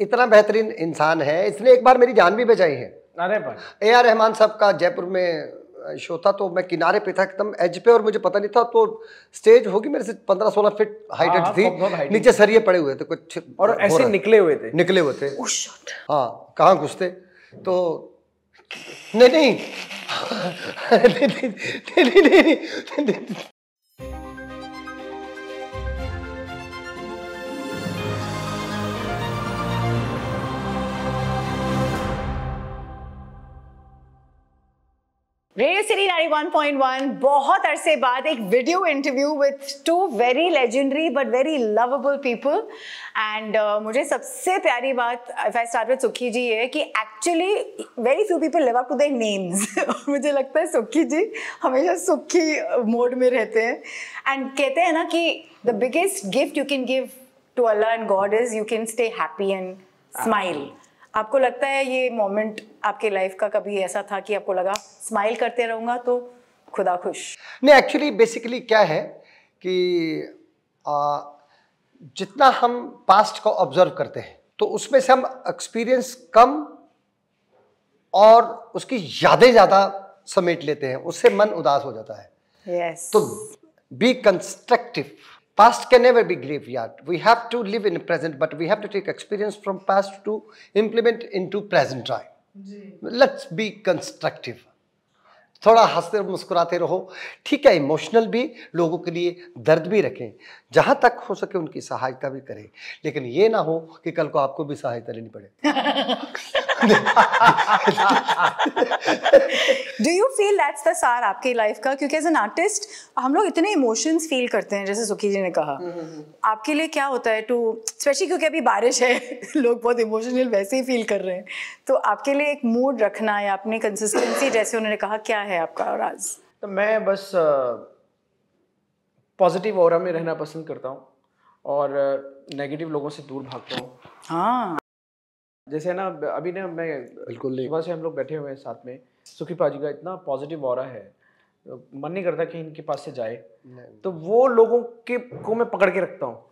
इतना बेहतरीन इंसान है इसने एक बार मेरी जान भी बचाई है अरे ए आर रहमान साहब का जयपुर में शो था तो मैं किनारे पे था एकदम एज पे और मुझे पता नहीं था तो स्टेज होगी मेरे से पंद्रह सोलह फिट हाइटेड हाँ, थी नीचे सरिये पड़े हुए थे कुछ और ऐसे निकले हुए थे निकले हुए थे हाँ कहाँ घुसते तो नहीं नहीं नहीं नहीं 1.1 बहुत अरसे बाद एक video interview with two very legendary but very lovable people and मुझे सबसे प्यारी बात इफ आई स्टार्ट विद सुखी जी है कि actually very few people live up to their names मुझे लगता है सुखी जी हमेशा सुखी मोड में रहते हैं एंड कहते हैं ना कि the biggest gift you can give to Allah and God is you can stay happy and smile आपको लगता है ये मोमेंट आपके लाइफ का कभी ऐसा था कि आपको लगा स्माइल करते रहूंगा तो खुदा खुश नहीं एक्चुअली बेसिकली क्या है कि आ, जितना हम पास्ट को ऑब्जर्व करते हैं तो उसमें से हम एक्सपीरियंस कम और उसकी यादें ज़्यादा समेट लेते हैं उससे मन उदास हो जाता है yes. तो be constructive Past can never be graveyard. We have to live in present, but we have to take experience from past to implement into present time. जी. लेट्स बी कंस्ट्रक्टिव थोड़ा हंसते मुस्कुराते रहो ठीक है इमोशनल भी लोगों के लिए दर्द भी रखें जहां तक हो सके उनकी सहायता भी करें लेकिन ये ना हो कि कल को आपको भी सहायता लेनी पड़े do you feel that's the सार आपकी लाइफ का क्योंकि एज एन आर्टिस्ट हम लोग इतने इमोशंस फील करते हैं जैसे सुखी जी ने कहा हम्म, हम्म, हम्म। आपके लिए क्या होता है टू स्पेशली क्योंकि अभी बारिश है लोग बहुत इमोशनल वैसे ही फील कर रहे हैं तो आपके लिए एक मूड रखना या अपनी कंसिस्टेंसी जैसे उन्होंने कहा क्या है आपका और आज तो मैं बस uh... पॉजिटिव और में रहना पसंद करता हूँ और नेगेटिव लोगों से दूर भागता हूँ हाँ जैसे ना अभी ना मैं बिल्कुल सुबह से हम लोग बैठे हुए हैं साथ में सुखी पाजी का इतना पॉजिटिव और है मन नहीं करता कि इनके पास से जाए तो वो लोगों के को मैं पकड़ के रखता हूँ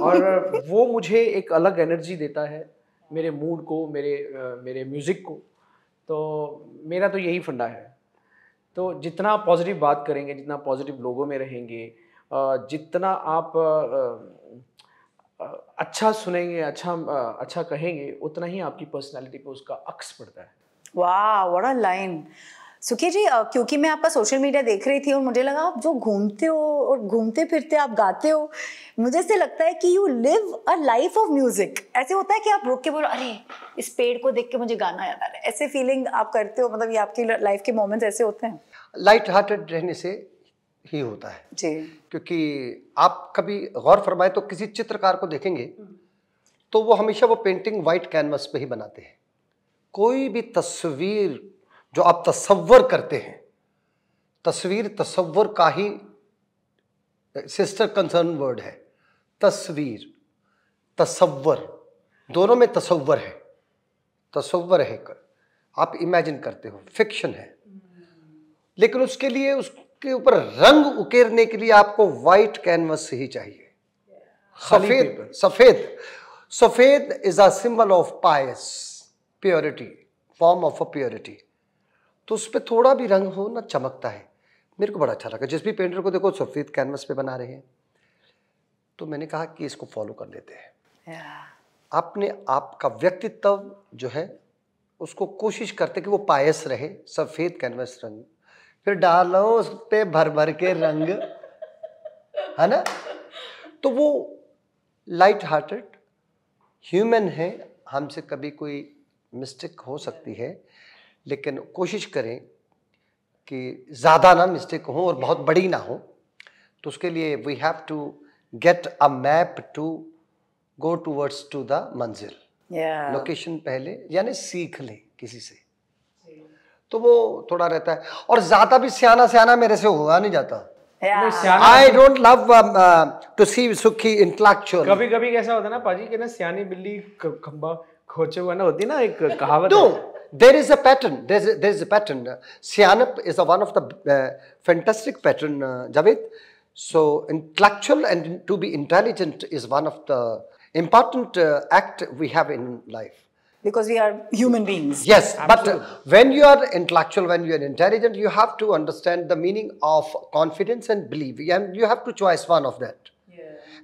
और वो मुझे एक अलग एनर्जी देता है मेरे मूड को मेरे मेरे म्यूज़िक को तो मेरा तो यही फंडा है तो जितना पॉजिटिव बात करेंगे जितना पॉजिटिव लोगों में रहेंगे जितना आप अच्छा सुनेंगे अच्छा अच्छा कहेंगे उतना ही आपकी पर्सनालिटी पे उसका अक्स पड़ता है वाह व्हाट अ लाइन सुखी जी क्योंकि मैं आपका सोशल मीडिया देख रही थी और मुझे लगा आप जो घूमते हो और घूमते फिरते आप गाते हो मुझे ऐसे लगता है कि you live a life of music ऐसे होता है कि आप रुक के बोलो अरे इस पेड़ को देख के मुझे गाना याद आ रहा है ऐसे फीलिंग आप करते हो मतलब ये आपकी लाइफ के मोमेंट्स ऐसे होते हैं लाइट हार्टेड रहने से ही होता है जी क्योंकि आप कभी गौर फरमाए तो किसी चित्रकार को देखेंगे तो वो हमेशा वो पेंटिंग वाइट कैनवस पे ही बनाते हैं कोई भी तस्वीर जो आप तस्वर करते हैं तस्वीर तस्वर का ही सिस्टर कंसर्न वर्ड है तस्वीर तस्वर दोनों में तस्वर है तस्वर है कर आप इमेजिन करते हो फिक्शन है लेकिन उसके लिए उस के ऊपर रंग उकेरने के लिए आपको व्हाइट कैनवस ही चाहिए सफेद सफेद सफेद is a symbol of peace purity form of a purity तो उस पर थोड़ा भी रंग हो ना चमकता है मेरे को बड़ा अच्छा लगा जिस भी पेंटर को देखो सफेद कैनवस पे बना रहे हैं तो मैंने कहा कि इसको फॉलो कर लेते हैं yeah. आपने आपका व्यक्तित्व जो है उसको कोशिश करते कि वो पायस रहे सफ़ेद कैनवस रंग फिर डालो उस पर भर भर के रंग है ना तो वो लाइट हार्टेड ह्यूमन है हमसे कभी कोई मिस्टेक हो सकती है लेकिन कोशिश करें कि ज़्यादा ना मिस्टेक हो और बहुत बड़ी ना हो तो उसके लिए we have to get a map to go towards to the मंजिल लोकेशन पहले यानी सीख लें किसी से तो वो थोड़ा रहता है और ज्यादा भी सियाना सियाना मेरे से हुआ नहीं जाता I don't love to see Sukhi intellectual कभी कभी कैसा होता है ना पाजी के ना सियानी बिल्ली खंबा खोचे हुआ ना होती ना एक कहावत there is a pattern there is a pattern सियानप is a one of the fantastic pattern Javed so intellectual and to be intelligent is one of the important act we have in life because we are human beings. Yes, Absolutely. but when you are intellectual, when you are intelligent, you have to understand the meaning of confidence and belief, and you have to choose one of that.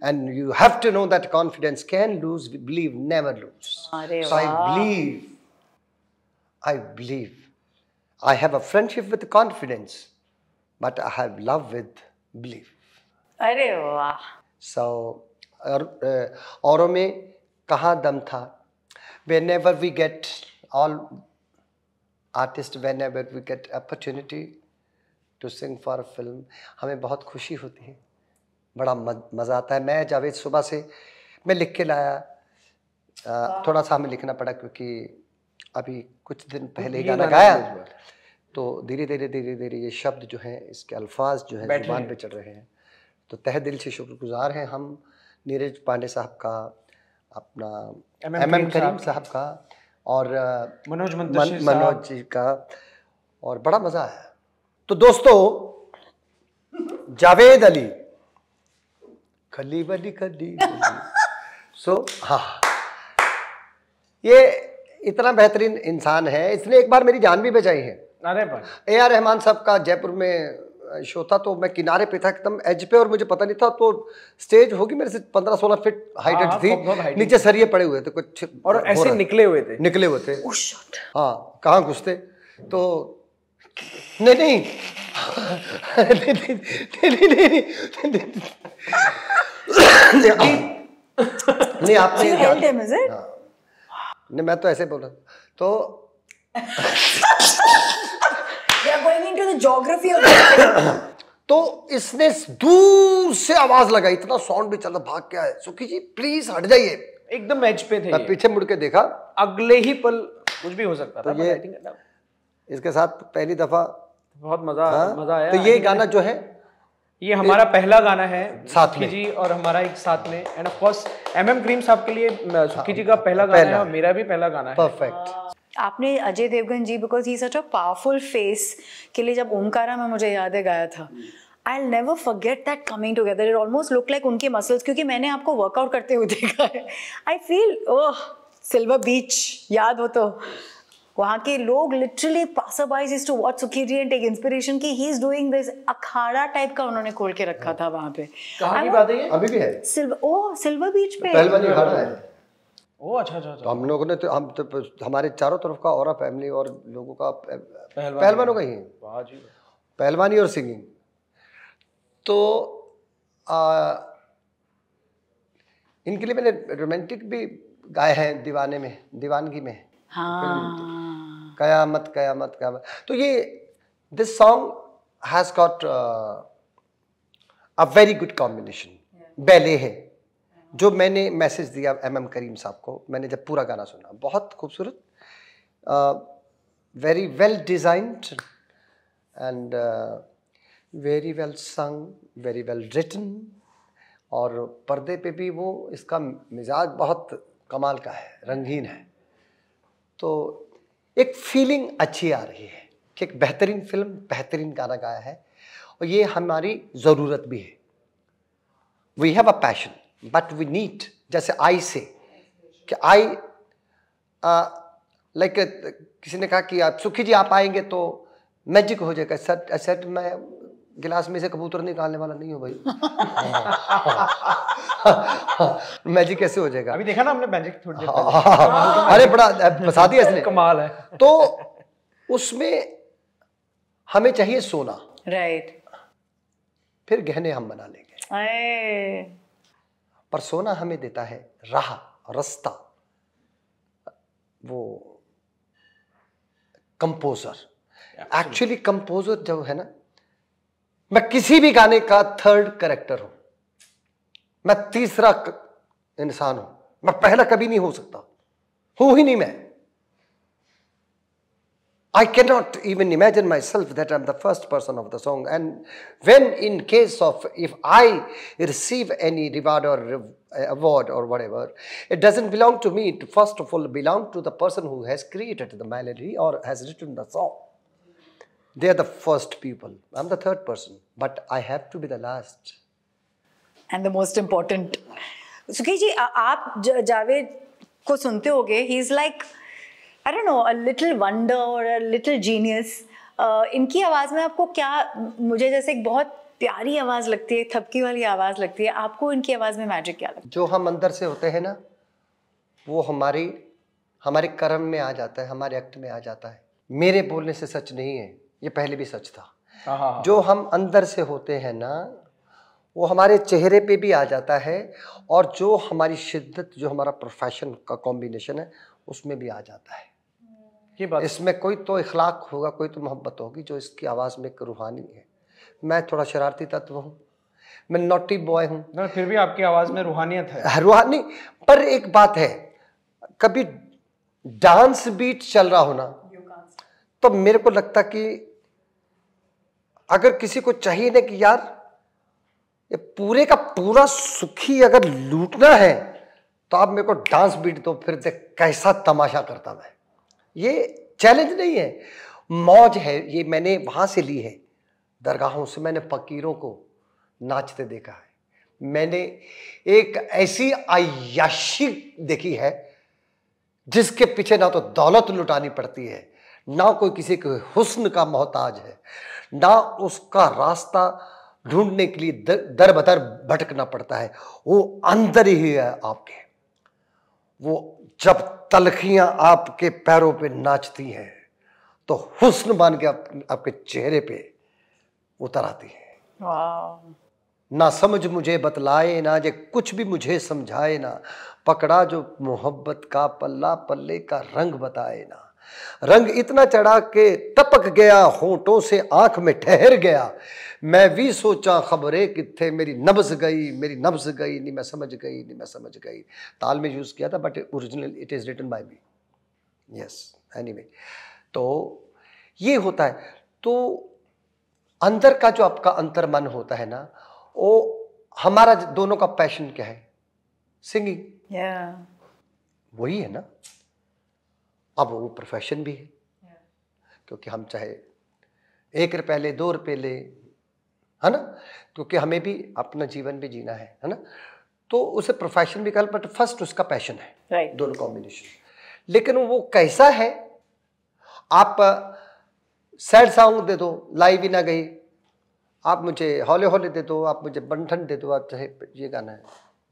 And you have to know that confidence can lose, believe never lose. Are so I believe, I believe. I have a friendship with confidence, but I have love with belief. अरे वाह सो और औरों kaha dam tha? whenever we get all artist whenever we get opportunity to sing for film हमें बहुत खुशी होती है बड़ा मज़ा आता है मैं जावेद सुबह से मैं लिख के लाया हाँ। थोड़ा सा हमें लिखना पड़ा क्योंकि अभी कुछ दिन तो पहले गाना गाया तो धीरे धीरे धीरे धीरे ये शब्द जो हैं इसके अल्फाज जो हैं जुबान पे चढ़ रहे हैं तो तह दिल से शुक्रगुजार हैं हम नीरज पांडे साहब का अपना एम एम करीम साहब का और मनोज मनोज जी का और बड़ा मज़ा आया तो दोस्तों जावेद अली खली बली खली सो हाँ ये इतना बेहतरीन इंसान है इसने एक बार मेरी जान भी बचाई है अरे ए आर रहमान साहब का जयपुर में शो था तो मैं किनारे पे था एकदम एज पे और मुझे पता नहीं था तो स्टेज होगी मेरे से पंद्रह सोलह फिट हाइट हाँ, थी तो नीचे सरिये पड़े हुए थे कुछ और ऐसे निकले हुए थे निकले हुए थे oh, हाँ कहाँ घुसते तो नहीं नहीं नहीं नहीं नहीं नहीं आपने हाँ। नहीं मैं तो ऐसे बोल रहा तो तो इसने दूर से आवाज लगाई इतना साउंड भी चला भाग क्या है सुखी जी प्लीज हट जाइए एकदम मैच पे थे पीछे मुड़ के देखा अगले ही पल कुछ भी हो सकता तो था ये इसके साथ पहली दफा बहुत मजा हाँ? मजा आया तो ये गाना जो है ये हमारा पहला गाना है साथ में जी और हमारा एक साथ में and of course MM Kreem साहब के लिए हाँ। सुखी जी का पहला गाना है मेरा भी पहला गाना है परफेक्ट आपने Ajay Devgan ji because he such a powerful face के लिए जब ओमकारा में मुझे याद है गाया था I'll never forget that coming together it almost look like उनके मसल्स क्योंकि मैंने आपको वर्कआउट करते हुए देखा है आई फील ओह सिल्वर बीच याद हो तो वहाँ के लोग literally passersby is to watch जी एंड टेक इंस्पिरेशन की ही इज डूइंग दिस अखाड़ा टाइप का उन्होंने खोल के रखा हाँ। था वहाँ पे कहाँ की बात है अभी भी है सिल्वर ओ सिल्वर बीच पे पहलवानी अखाड़ा है ओ अच्छा, अच्छा अच्छा तो हम लोगों ने तो हम तो हमारे चारों तरफ का और फैमिली और लोगों का पहलवानों का ही है पहलवानी और सिंगिंग तो आ, इनके लिए मैंने रोमांटिक भी गाए हैं दीवाने में दीवानगी में हाँ। कयामत कयामत कयामत तो ये this song has got a very good combination ballet है जो मैंने मैसेज दिया एम एम करीम साहब को मैंने जब पूरा गाना सुना बहुत खूबसूरत very well designed and very well sung very well written और पर्दे पे भी वो इसका मिजाज बहुत कमाल का है रंगीन है तो एक फीलिंग अच्छी आ रही है कि एक बेहतरीन फिल्म बेहतरीन गाना गाया है और ये हमारी ज़रूरत भी है we have a passion but we need जैसे आई से कि आई लाइक किसी ने कहा कि आप सुखी जी आप आएंगे तो मैजिक हो जाएगा सर सेट मैं गिलास में से कबूतर निकालने वाला नहीं हूँ भाई मैजिक कैसे हो जाएगा अभी देखा ना हमने मैजिक थोड़ी हाँ। अरे बड़ा बसा दिया इसने कमाल है तो उसमें हमें चाहिए सोना राइट right. फिर गहने हम बना लेंगे सोना हमें देता है राह रास्ता वो कंपोजर एक्चुअली कंपोजर जो है ना मैं किसी भी गाने का थर्ड करेक्टर हूं मैं तीसरा इंसान हूं मैं पहला कभी नहीं हो सकता हूं ही नहीं मैं I cannot even imagine myself that I'm the first person of the song. And when, in case of if I receive any reward or uh, award or whatever, it doesn't belong to me. It first of all belong to the person who has created the melody or has written the song. They are the first people. I'm the third person, but I have to be the last. And the most important. Sukhi ji, you Javed को सुनते he's like I don't know a little wonder और a little genius इनकी आवाज़ में आपको क्या मुझे जैसे एक बहुत प्यारी आवाज़ लगती है थपकी वाली आवाज़ लगती है आपको इनकी आवाज़ में मैजिक क्या लगता है जो हम अंदर से होते हैं ना वो हमारी हमारे कर्म में आ जाता है हमारे एक्ट में आ जाता है मेरे बोलने से सच नहीं है ये पहले भी सच था हाँ, हाँ, हाँ। जो हम अंदर से होते हैं ना वो हमारे चेहरे पे भी आ जाता है और जो हमारी शिद्दत जो हमारा प्रोफेशन का कॉम्बिनेशन है उसमें भी आ जाता है इसमें कोई तो इखलाक होगा कोई तो मोहब्बत होगी जो इसकी आवाज़ में एक रूहानी है मैं थोड़ा शरारती तत्व हूँ मैं नोटी बॉय हूँ फिर भी आपकी आवाज़ में रूहानियत है रूहानी पर एक बात है कभी डांस बीट चल रहा हो ना तो मेरे को लगता कि अगर किसी को चाहिए ना कि यार ये पूरे का पूरा सुखी अगर लूटना है तो आप मेरे को डांस बीट दो फिर देख कैसा तमाशा करता मैं ये चैलेंज नहीं है मौज है ये मैंने वहाँ से ली है दरगाहों से मैंने फकीरों को नाचते देखा है मैंने एक ऐसी अयाशी देखी है जिसके पीछे ना तो दौलत लुटानी पड़ती है ना कोई किसी के हुस्न का मोहताज है ना उसका रास्ता ढूंढने के लिए दर बदर भटकना पड़ता है वो अंदर ही है आपके वो जब तलखियां आपके पैरों पे नाचती हैं तो हुस्न बन के आप, आपके चेहरे पे उतर आती है ना समझ मुझे बतलाए ना जे कुछ भी मुझे समझाए ना पकड़ा जो मोहब्बत का पल्ला पल्ले का रंग बताए ना रंग इतना चढ़ा के टपक गया होंठों से आंख में ठहर गया मैं भी सोचा खबरें कितने मेरी नब्ज गई मेरी नब्ज गई नहीं मैं समझ गई नहीं मैं समझ गई ताल में यूज़ किया था but original it is written by me yes anyway तो ये होता है तो अंदर का जो आपका अंतर मन होता है ना वो हमारा दोनों का पैशन क्या है सिंगिंग yeah. वही है ना अब वो प्रोफेशन भी है क्योंकि हम चाहे एक रुपये ले दो रुपये ले है ना क्योंकि हमें भी अपना जीवन भी जीना है है ना तो उसे प्रोफेशन भी कल बट फर्स्ट उसका पैशन है right. दोनों कॉम्बिनेशन लेकिन वो कैसा है आप सैड सॉन्ग दे दो लाई भी ना गई आप मुझे हौले हौले दे दो आप मुझे बंठन दे दो आप चाहे ये गाना है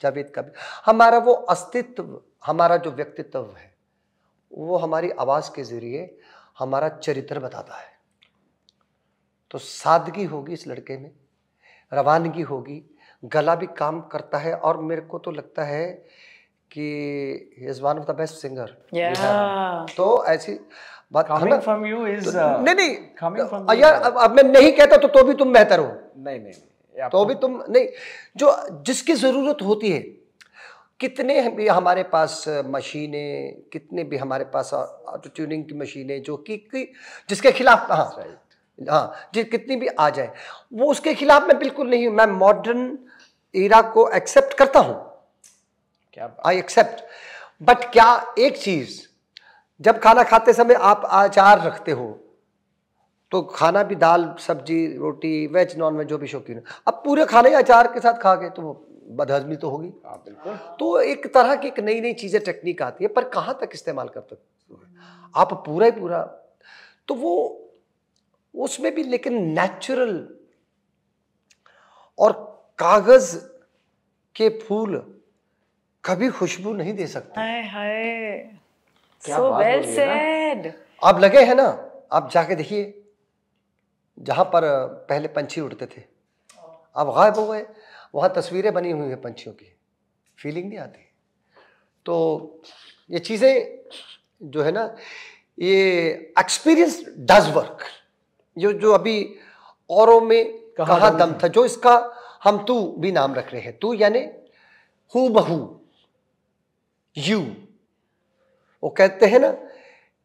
जावेद का भी हमारा वो अस्तित्व हमारा जो व्यक्तित्व है वो हमारी आवाज़ के ज़रिए हमारा चरित्र बताता है तो सादगी होगी इस लड़के में रवानगी होगी गला भी काम करता है और मेरे को तो लगता है कि is one of the best singer तो ऐसी बात कमिंग फ्रॉम यू इज नहीं नहीं कमिंग यार अब, अब मैं नहीं कहता तो तो भी तुम बेहतर हो नहीं नहीं, नहीं तो भी तुम नहीं जो जिसकी जरूरत होती है कितने भी हमारे पास मशीनें कितने भी हमारे पास ऑटो ट्यूनिंग की मशीनें जो कि, जिसके खिलाफ हाँ हाँ जी कितनी भी आ जाए वो उसके खिलाफ मैं बिल्कुल नहीं हूँ मैं मॉडर्न इरा को एक्सेप्ट करता हूँ क्या आई एक्सेप्ट बट क्या एक चीज़ जब खाना खाते समय आप आचार रखते हो तो खाना भी दाल सब्जी रोटी वेज नॉन वेज जो भी शौकीन अब पूरे खाने अचार के साथ खा गए तो बदहजमी तो होगी हाँ, तो एक तरह की एक नई नई चीज़ें टेक्निक आती है पर कहां तक इस्तेमाल कर सकते हो आप पूरा ही पूरा तो वो उसमें भी लेकिन नेचुरल और कागज के फूल कभी खुशबू नहीं दे सकते हाय हाय सो वेल सेड आप लगे हैं ना आप जाके देखिए जहां पर पहले पंछी उड़ते थे अब गायब हो गए वहाँ तस्वीरें बनी हुई हैं पंछियों की फीलिंग नहीं आती तो ये चीज़ें जो है ना ये एक्सपीरियंस डज वर्क जो जो अभी औरों में कहा, कहा दम था जो इसका हम तू भी नाम रख रहे हैं तू यानी हु बहू यू वो कहते हैं ना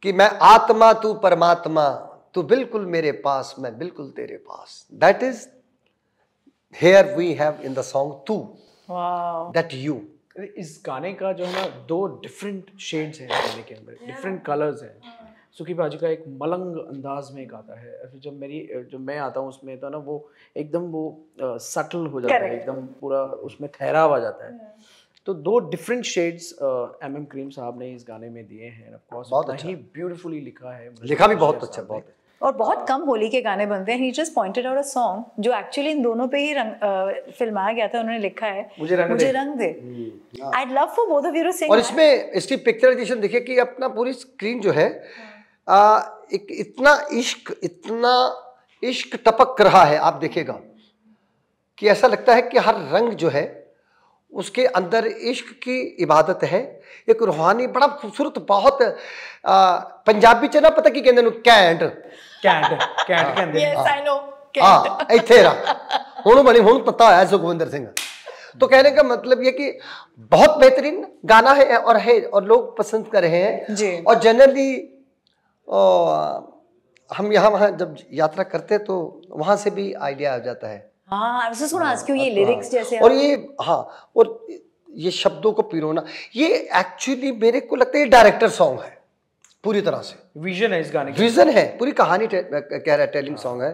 कि मैं आत्मा तू परमात्मा तू बिल्कुल मेरे पास मैं बिल्कुल तेरे पास that is here we have in the song तू दैट यू इस गाने का जो है ना दो डिफरेंट शेड्स हैं गाने के अंदर डिफरेंट कलर्स हैं सुखी बाजी का एक मलंग अंदाज में गाता है फिर जब मेरी जब मैं आता हूँ उसमें तो ना वो एकदम वो सटल हो जाता है एकदम पूरा उसमें ठहराव आ जाता है तो दो different shades M M Kreem साहब ने इस गाने में दिए हैं बहुत अच्छा। ही ब्यूटिफुली लिखा है लिखा भी बहुत अच्छा बहुत अच्छा और बहुत कम होली के गाने बनते हैं he just pointed out a song जो एक्चुअली इन दोनों पे ही रंग फिल्माया गया था उन्होंने लिखा है मुझे रंग मुझे दे रंग दे I love for both of you sing और इसमें इसकी पिक्चराइजेशन देखिए कि अपना पूरी स्क्रीन जो है आ, हाँ। एक इतना इश्क इतना इश्क टपक रहा है आप देखेगा कि ऐसा लगता है कि हर रंग जो है उसके अंदर इश्क की इबादत है एक रूहानी बड़ा खूबसूरत बहुत पंजाबी च पता कि कहते कैंट ਕੈਂਟ ਕੈਂਟ ah. ਕਹਿੰਦੇ ਯੈਸ ਆਈ ah, ਇੱਥੇ ਰਹਾ ਹੁਣ ਬਣੀ ਹੁਣ ਪਤਾ ਹੋਇਆ ਸੁਖਵਿੰਦਰ ਸਿੰਘ तो कहने का मतलब ये कि बहुत बेहतरीन गाना है और है और लोग पसंद कर रहे हैं और जनरली हम यहाँ वहाँ जब यात्रा करते तो वहाँ से भी आइडिया आ जाता है क्यों ये लिरिक्स जैसे और ये हाँ और ये शब्दों को पिरोना ये एक्चुअली मेरे को लगता है ये डायरेक्टर सॉन्ग है पूरी तरह से विजन है इस गाने की विजन है पूरी कहानी कह रहा है टेलिंग सॉन्ग है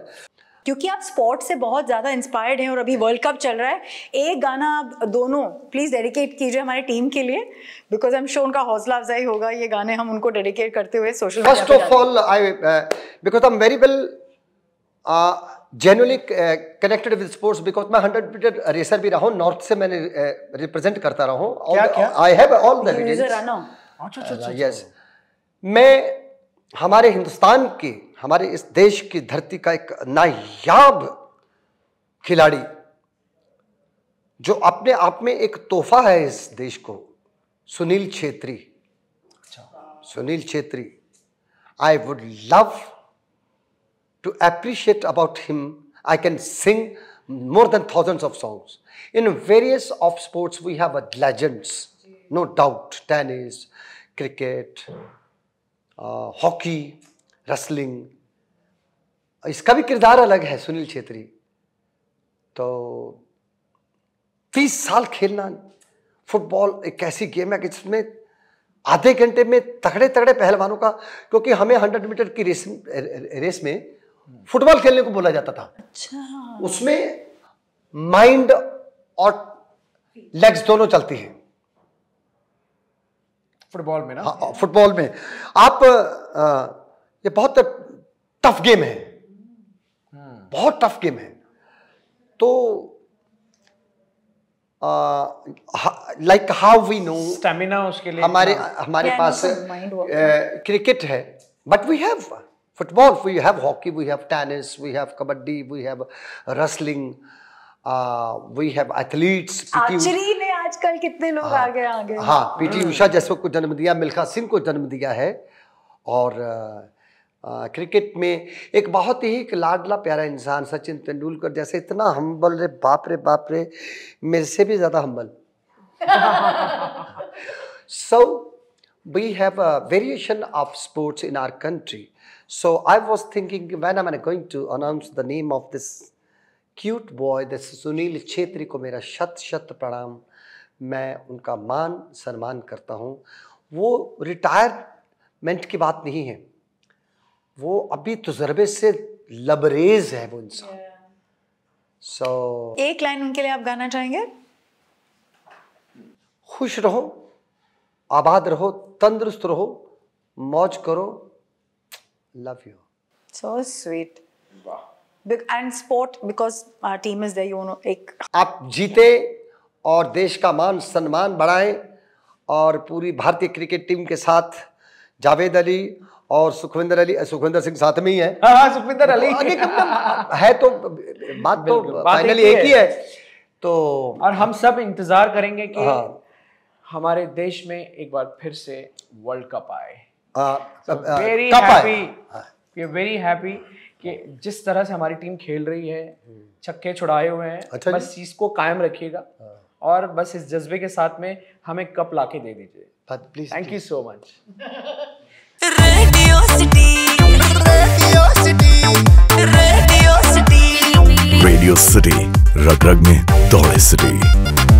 क्योंकि आप स्पोर्ट से बहुत ज़्यादा इंस्पायर्ड हैं और अभी वर्ल्ड कप चल रहा है एक गाना आप दोनों प्लीज़ डेडिकेट कीजिए हमारे टीम के लिए बिकॉज आई एम श्योर उनका हौसला अफजाई होगा ये गाने हम उनको डेडिकेट करते हुए social first of all I because I am very well genuinely connected with sports because मैं हंड्रेड मीटर रेसर भी रहा हूँ नॉर्थ से मैंने रिप्रेजेंट uh, करता रहा हूँ I have all the yes मैं हमारे हिंदुस्तान के हमारे इस देश की धरती का एक नायाब खिलाड़ी जो अपने आप में एक तोहफा है इस देश को सुनील छेत्री अच्छा। Sunil Chhetri I would love to appreciate about him I can sing more than thousands of songs in various of sports we have a legends no doubt tennis cricket hockey wrestling इसका भी किरदार अलग है सुनील छेत्री तो तीस साल खेलना फुटबॉल एक ऐसी गेम है कि जिसमें आधे घंटे में तगड़े तगड़े पहलवानों का क्योंकि हमें हंड्रेड मीटर की रेस रेस में फुटबॉल खेलने को बोला जाता था अच्छा उसमें माइंड और लेग्स दोनों चलती है फुटबॉल में ना हाँ, फुटबॉल हाँ, में आप आ, ये बहुत टफ गेम है हम्म। बहुत टफ गेम है तो like how we know stamina उसके लिए हमारे हमारे पास क्रिकेट है but we have football we have hockey we have tennis we have kabaddi we have wrestling we have athletes archery में आजकल कितने लोग हाँ। आगे आ गए हाँ पीटी हम्म। उषा जैसो को जन्म दिया मिल्खा सिंह को जन्म दिया है और क्रिकेट में एक बहुत ही एक लाडला प्यारा इंसान सचिन तेंदुलकर जैसे इतना हम्बल रे बाप रे बाप रे मेरे से भी ज़्यादा humble so we have a variation of sports in our country so I was thinking when am an going to announce the name of this cute boy जैसे सुनील छेत्री को मेरा शत शत प्रणाम मैं उनका मान सम्मान करता हूँ वो रिटायरमेंट की बात नहीं है वो अभी तजर्बे से लबरेज है वो इंसान सो so, एक लाइन उनके लिए आप गाना चाहेंगे खुश रहो आबाद रहो तंदुरुस्त रहो मौज करो लव यू सो स्वीट वाह and sport because team is there you know एक आप जीते और देश का मान सम्मान बढ़ाएं और पूरी भारतीय क्रिकेट टीम के साथ जावेद अली और सुखविंदर अली सुखविंदर सिंह साथ में ही है हाँ, हाँ, सुखविंदर अली है तो बात तो फाइनली एक ही है तो और हम सब इंतजार करेंगे कि हाँ, हमारे देश में एक बार फिर से वर्ल्ड कप आए वेरी हैप्पी वेरी हैप्पी कि जिस तरह से हमारी टीम खेल रही है छक्के छुड़ाए हुए हैं अच्छा बस चीज को कायम रखिएगा हाँ। और बस इस जज्बे के साथ में हमें कप ला के दे दीजिए please thank you so much radio city radio city रग रग में दौड़े सिटी